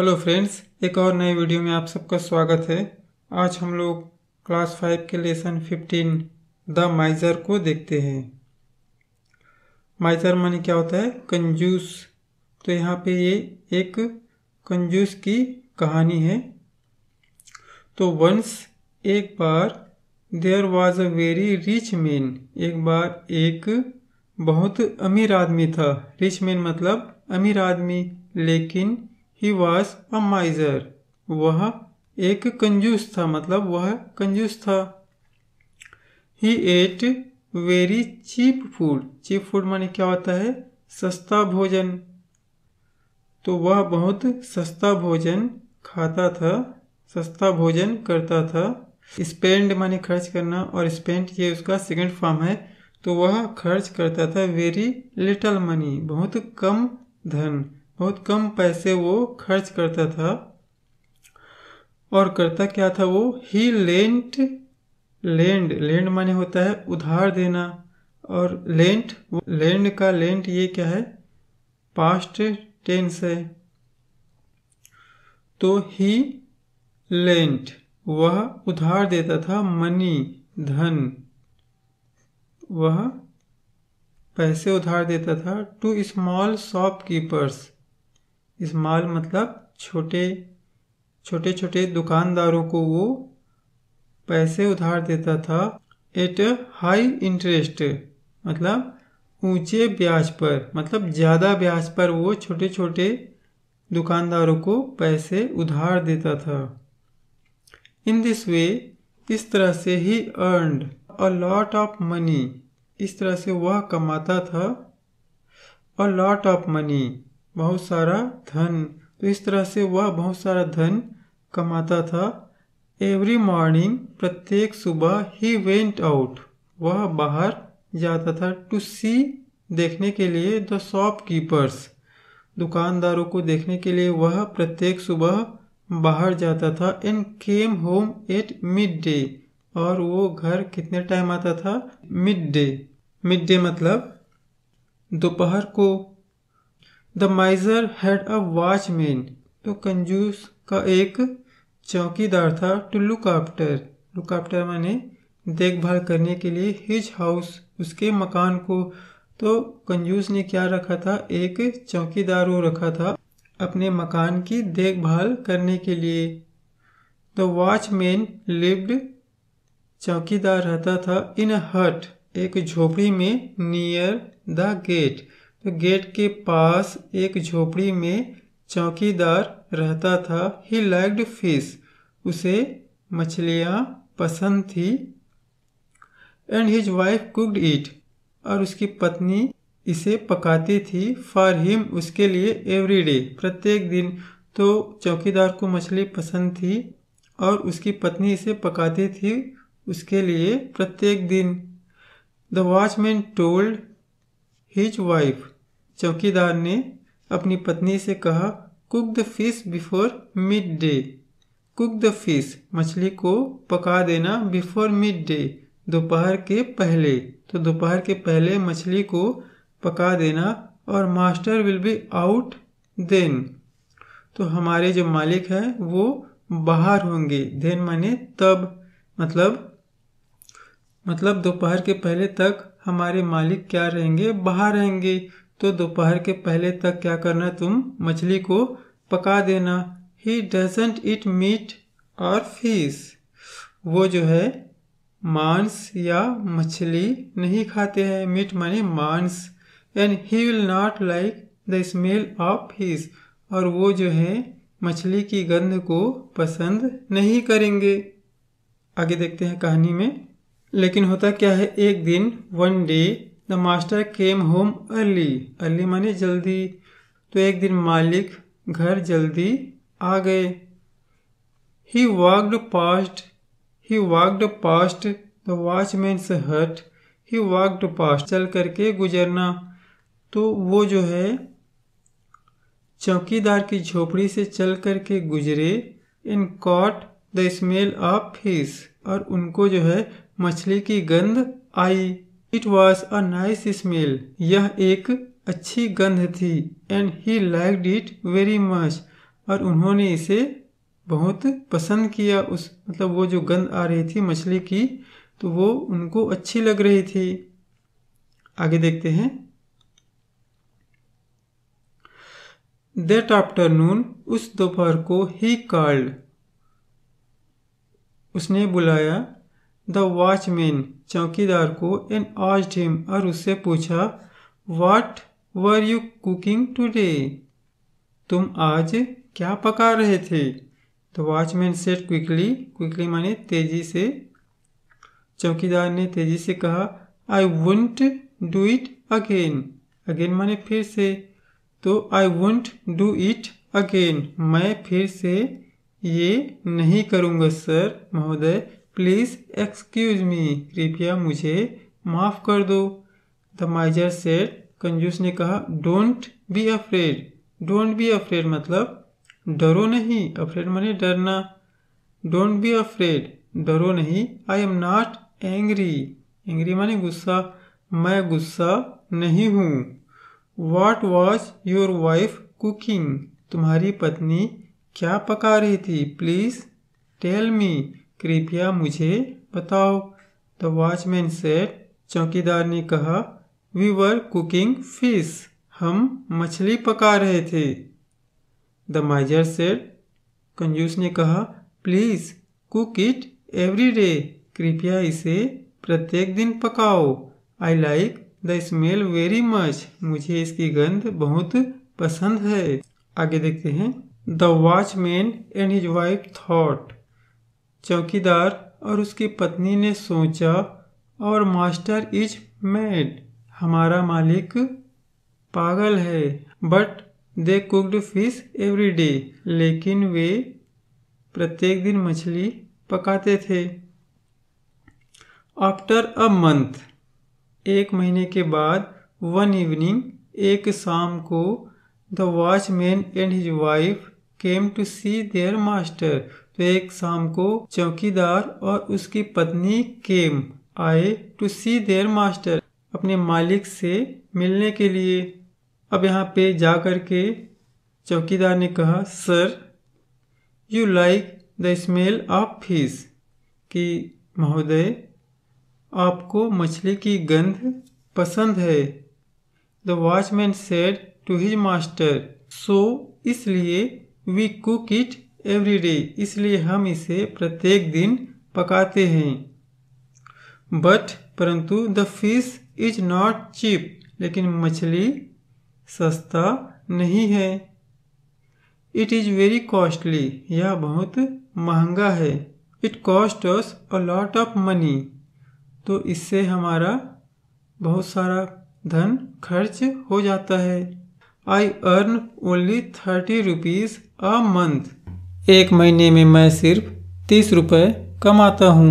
hello friends एक और नए वीडियो में आप सबका स्वागत है आज हम लोग क्लास फाइव के लेसन फिफ्टीन द माइजर को देखते हैं माइजर माने क्या होता है कंजूस तो यहाँ पे ये एक कंजूस की कहानी है तो वंस एक बार there was a very rich man एक बार एक बहुत अमीर आदमी था रिच मैन मतलब अमीर आदमी लेकिन ही वॉज अ माइजर वह एक कंजूस था मतलब वह कंजूस था he ate very cheap food cheap food माने क्या होता है सस्ता भोजन तो वह बहुत सस्ता भोजन खाता था सस्ता भोजन करता था स्पेंड माने खर्च करना और स्पेंड ये उसका सेकंड फॉर्म है तो वह खर्च करता था वेरी लिटल मनी बहुत कम धन बहुत कम पैसे वो खर्च करता था और करता क्या था वो ही लेंट लेंड लेंड माने होता है उधार देना और लेंट लेंड का लेंट ये क्या है पास्ट टेंस है तो ही लेंट वह उधार देता था मनी धन वह पैसे उधार देता था टू स्मॉल शॉपकीपर्स इस्माल मतलब छोटे छोटे छोटे दुकानदारों को वो पैसे उधार देता था एट हाई इंटरेस्ट मतलब ऊंचे ब्याज पर मतलब ज़्यादा ब्याज पर वो छोटे छोटे दुकानदारों को पैसे उधार देता था इन दिस वे इस तरह से ही earned a lot of money इस तरह से वह कमाता था अ लॉट ऑफ मनी बहुत सारा धन तो इस तरह से वह बहुत सारा धन कमाता था एवरी मॉर्निंग प्रत्येक सुबह ही वेंट आउट वह बाहर जाता था टू सी देखने के लिए द शॉप कीपर्स दुकानदारों को देखने के लिए वह प्रत्येक सुबह बाहर जाता था and came home at midday और वो घर कितने टाइम आता था मिड डे मिड डे मतलब दोपहर को the miser had a watchman तो कंजूस का एक चौकीदार था to look after look after माने देखभाल करने के लिए हिज हाउस उसके मकान को तो कंजूस ने क्या रखा था एक चौकीदार वो रखा था अपने मकान की देखभाल करने के लिए द वॉचमैन लिव्ड चौकीदार रहता था इन हट एक झोपड़ी में नियर द गेट तो गेट के पास एक झोपड़ी में चौकीदार रहता था ही लाइक्ड फिश उसे मछलियाँ पसंद थी and his wife cooked it और उसकी पत्नी इसे पकाती थी फॉर हिम उसके लिए एवरी डे प्रत्येक दिन तो चौकीदार को मछली पसंद थी और उसकी पत्नी इसे पकाती थी उसके लिए प्रत्येक दिन the watchman told his wife चौकीदार ने अपनी पत्नी से कहा cook the fish before midday cook the fish मछली को पका देना बिफोर मिड डे दोपहर के पहले तो दोपहर के पहले मछली को पका देना और master will be out then तो हमारे जो मालिक है वो बाहर होंगे देन माने तब मतलब मतलब दोपहर के पहले तक हमारे मालिक क्या रहेंगे बाहर रहेंगे तो दोपहर के पहले तक क्या करना तुम मछली को पका देना ही डजेंट इट मीट और फिश वो जो है मांस या मछली नहीं खाते हैं मीट मानी मांस and he will not like the smell of fish और वो जो है मछली की गंध को पसंद नहीं करेंगे आगे देखते हैं कहानी में लेकिन होता क्या है एक दिन one day the master came home early early माने जल्दी तो एक दिन मालिक घर जल्दी आ गए he walked past he walked past the watchman's hut he walked past चल करके गुजरना तो वो जो है चौकीदार की झोपड़ी से चल करके गुजरे इन caught the smell of fish और उनको जो है मछली की गंध आई it was a nice smell यह एक अच्छी गंध थी and he like it very much और उन्होंने इसे बहुत पसंद किया उस मतलब वो जो गंध आ रही थी मछली की तो वो उनको अच्छी लग रही थी आगे देखते हैं दैट आफ्टरनून उस दोपहर को ही कॉल्ड उसने बुलाया द वॉचमैन चौकीदार को एन आस्ड हिम और उससे पूछा what were you cooking today तुम आज क्या पका रहे थे the watchman said quickly quickly माने तेजी से चौकीदार ने तेजी से कहा I won't do it again again माने फिर से तो I won't do it again मैं फिर से ये नहीं करूँगा सर महोदय प्लीज़ एक्सक्यूज मी कृपया मुझे माफ़ कर दो द माइजर सेट कंजूस ने कहा don't be afraid don't be afraid मतलब डरो नहीं अफ्रेड मैंने डरना डोंट बी अफ्रेड डरो नहीं I am not angry angry मैंने गुस्सा मैं गुस्सा नहीं हूँ what was your wife cooking तुम्हारी पत्नी क्या पका रही थी प्लीज़ टेल मी कृपया मुझे बताओ द वॉचमैन सेट चौकीदार ने कहा वी वर कुकिंग फिश हम मछली पका रहे थे द माइजर सेट कंजूस ने कहा please cook it every day कृपया इसे प्रत्येक दिन पकाओ I like the smell very much मुझे इसकी गंध बहुत पसंद है आगे देखते हैं the watchman and his wife thought चौकीदार और उसकी पत्नी ने सोचा और मास्टर इज मैड हमारा मालिक पागल है but they cooked fish every day लेकिन वे प्रत्येक दिन मछली पकाते थे आफ्टर अ मंथ एक महीने के बाद वन इवनिंग एक शाम को the watchman and his wife came to see their master वे एक शाम को चौकीदार और उसकी पत्नी केम आए टू सी देयर मास्टर अपने मालिक से मिलने के लिए अब यहाँ पे जा कर के चौकीदार ने कहा sir you like the smell of fish कि महोदय आपको मछली की गंध पसंद है the watchman said to his master so इसलिए we cook it every day इसलिए हम इसे प्रत्येक दिन पकाते हैं बट परंतु the fish is not cheap लेकिन मछली सस्ता नहीं है इट इज़ वेरी कॉस्टली यह बहुत महंगा है it cost us a lot of money तो इससे हमारा बहुत सारा धन खर्च हो जाता है I earn only thirty rupees a month एक महीने में मैं सिर्फ तीस रुपये कमाता हूँ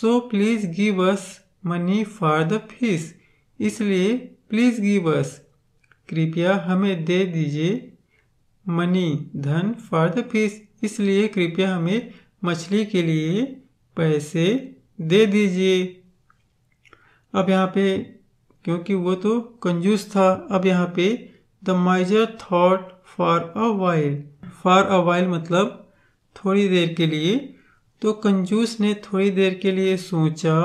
so please give us money for the fees इसलिए प्लीज़ गिव अस कृपया हमें दे दीजिए मनी धन फॉर द फीस इसलिए कृपया हमें मछली के लिए पैसे दे दीजिए अब यहाँ पे क्योंकि वो तो कंजूस था अब यहाँ पे the miser thought for a while for a while मतलब थोड़ी देर के लिए तो कंजूस ने थोड़ी देर के लिए सोचा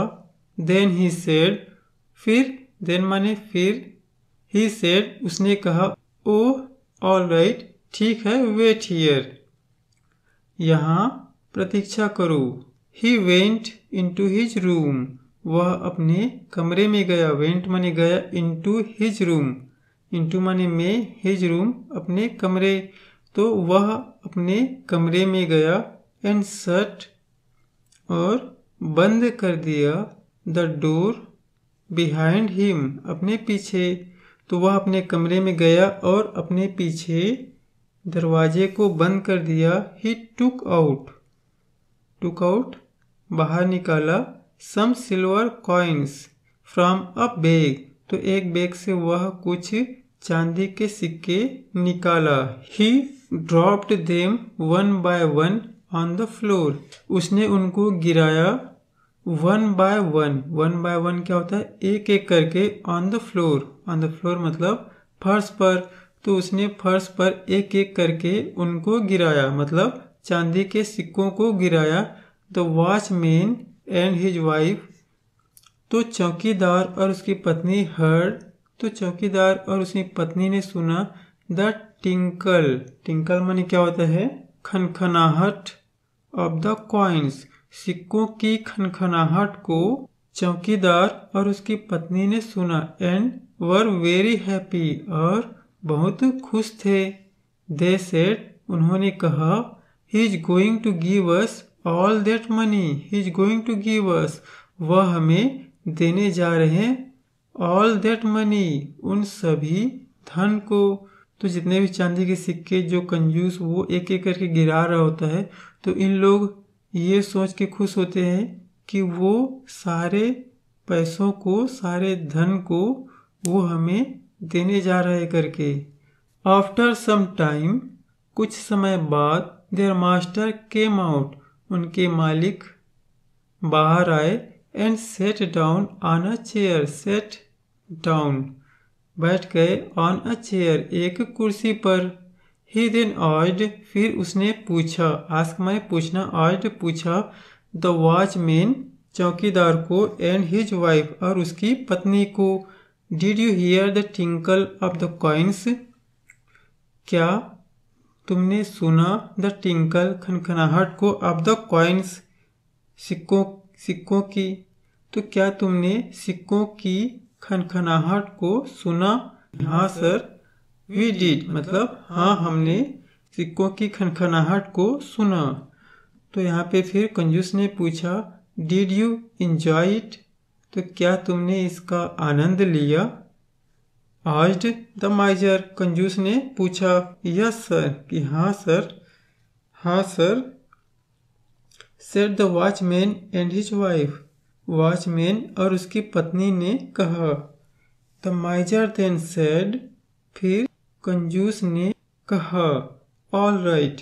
देन ही सेड फिर देन माने फिर ही सेड उसने कहा ओ ऑल राइट ठीक है वेट हियर यहाँ प्रतीक्षा करो he went into his room वह अपने कमरे में गया वेंट माने गया into his room into माने में हिज रूम अपने कमरे तो वह अपने कमरे में गया एंड सट और बंद कर दिया द डोर बिहाइंड हिम अपने पीछे तो वह अपने कमरे में गया और अपने पीछे दरवाजे को बंद कर दिया ही टुक आउट टुक आउट बाहर निकाला some silver coins from a bag तो एक बैग से वह कुछ चांदी के सिक्के निकाला he dropped them one by one on the floor उसने उनको गिराया one by one one by one क्या होता है एक एक करके on the floor on the floor मतलब फर्श पर तो उसने फर्श पर एक एक करके उनको गिराया मतलब चांदी के सिक्कों को गिराया the watchman and his wife तो चौकीदार और उसकी पत्नी हर्ड तो चौकीदार और उसकी पत्नी ने सुना द टिंकल टिंकल माने क्या होता है खनखनाहट ऑफ द कॉइन्स सिक्कों की खनखनाहट को चौकीदार और उसकी पत्नी ने सुना एंड वर वेरी हैप्पी और बहुत खुश थे दे सेट उन्होंने कहा he is going to give us all that money he is going to give us वह हमें देने जा रहे हैं ऑल दैट मनी उन सभी धन को तो जितने भी चांदी के सिक्के जो कंजूस वो एक एक करके गिरा रहा होता है तो इन लोग ये सोच के खुश होते हैं कि वो सारे पैसों को सारे धन को वो हमें देने जा रहा है करके आफ्टर सम टाइम कुछ समय बाद देयर मास्टर केम आउट उनके मालिक बाहर आए एंड सेट डाउन आना चेयर सेट डाउन बैठ गए ऑन अ चेयर एक कुर्सी पर ही देन ऑर्ड फिर उसने पूछा आस्क मैंने पूछना ऑर्ड पूछा द वॉचमैन चौकीदार को एंड हिज वाइफ और उसकी पत्नी को did you hear the tinkle of the coins क्या तुमने सुना द टिंकल खनखनाहट को ऑफ द कॉइन्स सिक्कों सिक्कों की तो क्या तुमने सिक्कों की खनखनाहट को सुना हाँ सर वी डिड मतलब हाँ हमने सिक्कों की खनखनाहट को सुना तो यहाँ पे फिर कंजूस ने पूछा डिड यू इन्जॉय इट तो क्या तुमने इसका आनंद लिया आज द माइजर कंजूस ने पूछा यस सर कि हाँ सर हाँ sir said the watchman and his wife watchman और उसकी पत्नी ने कहा द माइजर देन सेड फिर कंजूस ने कहा ऑल राइट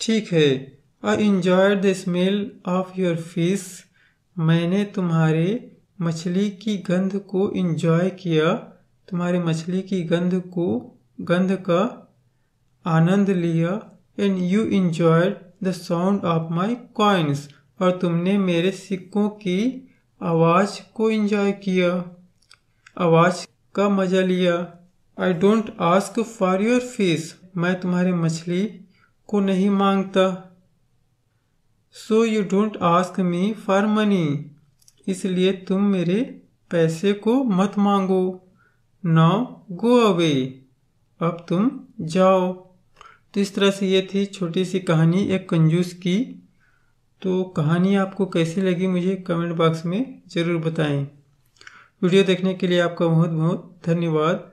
ठीक है I enjoy the smell of your fish मैंने तुम्हारे मछली की गंध को इंजॉय किया तुम्हारे मछली की गंध को गंध का आनंद लिया and you enjoy the sound of my coins और तुमने मेरे सिक्कों की आवाज़ को इंजॉय किया आवाज़ का मज़ा लिया I don't ask for your fish मैं तुम्हारे मछली को नहीं मांगता so you don't ask me for money इसलिए तुम मेरे पैसे को मत मांगो नाउ गो अवे अब तुम जाओ तो इस तरह से ये थी छोटी सी कहानी एक कंजूस की तो कहानी आपको कैसी लगी मुझे कमेंट बॉक्स में ज़रूर बताएं वीडियो देखने के लिए आपका बहुत बहुत धन्यवाद